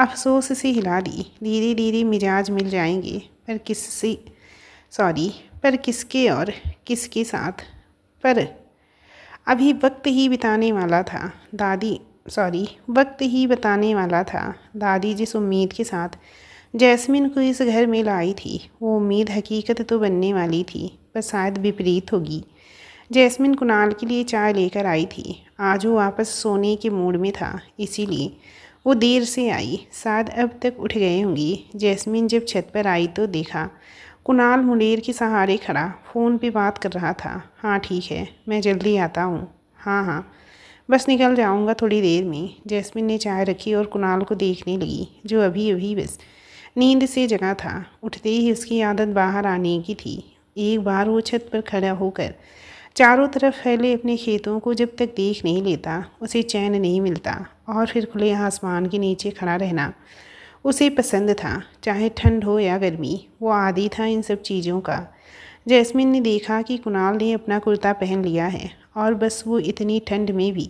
अफसोस से हिला दी धीरे धीरे मिजाज मिल जाएंगे पर किससे सॉरी पर किसके और किसके साथ पर अभी वक्त ही बिताने वाला था दादी सॉरी वक्त ही बताने वाला था दादी जिस उम्मीद के साथ जैस्मिन को इस घर में लाई थी वो उम्मीद हकीकत तो बनने वाली थी पर शायद विपरीत होगी जैस्मिन कुणाल के लिए चाय लेकर आई थी आज वो वापस सोने के मूड में था इसीलिए वो देर से आई साद अब तक उठ गए होंगी जैस्मिन जब छत पर आई तो देखा कुणाल मुंडेर के सहारे खड़ा फ़ोन पे बात कर रहा था हाँ ठीक है मैं जल्दी आता हूँ हाँ हाँ बस निकल जाऊँगा थोड़ी देर में जैस्मिन ने चाय रखी और कुणाल को देखने लगी जो अभी अभी बस नींद से जगा था उठते ही उसकी आदत बाहर आने की थी एक बार वो छत पर खड़ा होकर चारों तरफ फैले अपने खेतों को जब तक देख नहीं लेता उसे चैन नहीं मिलता और फिर खुले आसमान के नीचे खड़ा रहना उसे पसंद था चाहे ठंड हो या गर्मी वो आदि था इन सब चीज़ों का जैस्मिन ने देखा कि कुणाल ने अपना कुर्ता पहन लिया है और बस वो इतनी ठंड में भी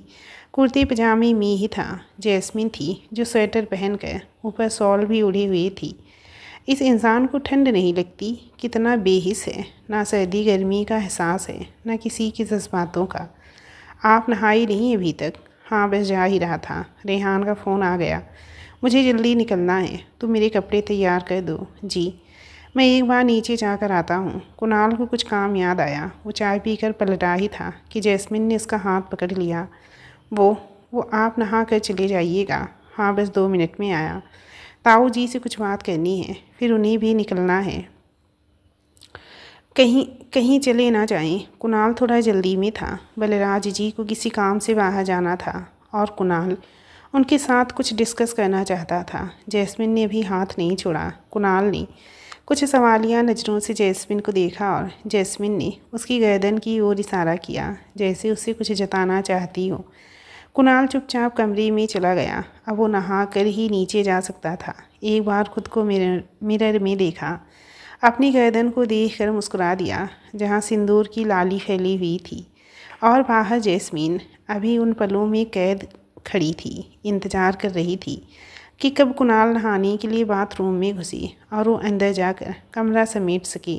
कुर्ते पजामे में ही था जैस्मिन थी जो स्वेटर पहनकर ऊपर सॉल भी उड़ी हुई थी इस इंसान को ठंड नहीं लगती कितना बेहिस है ना सर्दी गर्मी का एहसास है ना किसी के जज्बातों का आप नहाई नहीं अभी तक हाँ बस जा ही रहा था रेहान का फ़ोन आ गया मुझे जल्दी निकलना है तो मेरे कपड़े तैयार कर दो जी मैं एक बार नीचे जाकर आता हूँ कुणाल को कुछ काम याद आया वो चाय पीकर पलटा ही था कि जैस्मिन ने उसका हाथ पकड़ लिया वो वो आप नहा कर चले जाइएगा हाँ बस दो मिनट में आया ताऊ जी से कुछ बात करनी है फिर उन्हें भी निकलना है कहीं कहीं चले ना जाएं कुणाल थोड़ा जल्दी में था बलराज जी को किसी काम से बाहर जाना था और कुणाल उनके साथ कुछ डिस्कस करना चाहता था जैस्मिन ने भी हाथ नहीं छोड़ा कुणाल ने कुछ सवालिया नज़रों से जैस्मिन को देखा और जैस्मिन ने उसकी गर्दन की ओर इशारा किया जैसे उसे कुछ जताना चाहती हो कुणाल चुपचाप कमरे में चला गया अब वो नहा कर ही नीचे जा सकता था एक बार खुद को मिरर मिरर में देखा अपनी गर्दन को देख कर मुस्कुरा दिया जहाँ सिंदूर की लाली फैली हुई थी और बाहर जैस्मीन अभी उन पलों में कैद खड़ी थी इंतज़ार कर रही थी कि कब कुणाल नहाने के लिए बाथरूम में घुसी और वो अंदर जाकर कमरा समेट सके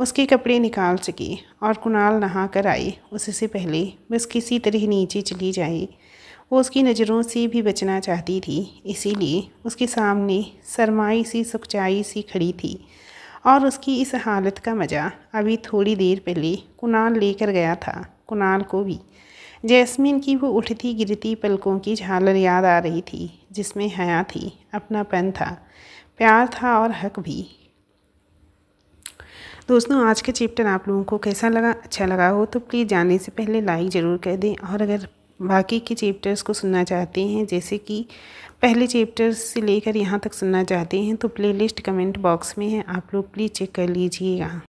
उसके कपड़े निकाल सके और कुणाल नहा कर आए उससे पहले बस किसी तरह नीचे चली जाए वो उसकी नज़रों से भी बचना चाहती थी इसीलिए उसके सामने सरमाई सी सुखचाई सी खड़ी थी और उसकी इस हालत का मज़ा अभी थोड़ी देर पहले कुणाल लेकर गया था कुणाल को भी जैस्मिन की वो उठती गिरती पलकों की झालर याद आ रही थी जिसमें हया थी अपनापन था प्यार था और हक भी दोस्तों आज का चैप्टर आप लोगों को कैसा लगा अच्छा लगा हो तो प्लीज़ जाने से पहले लाइक ज़रूर कर दें और अगर बाकी के चैप्टर्स को सुनना चाहते हैं जैसे कि पहले चैप्टर्स से लेकर यहाँ तक सुनना चाहते हैं तो प्लेलिस्ट कमेंट बॉक्स में है आप लोग प्लीज़ चेक कर लीजिएगा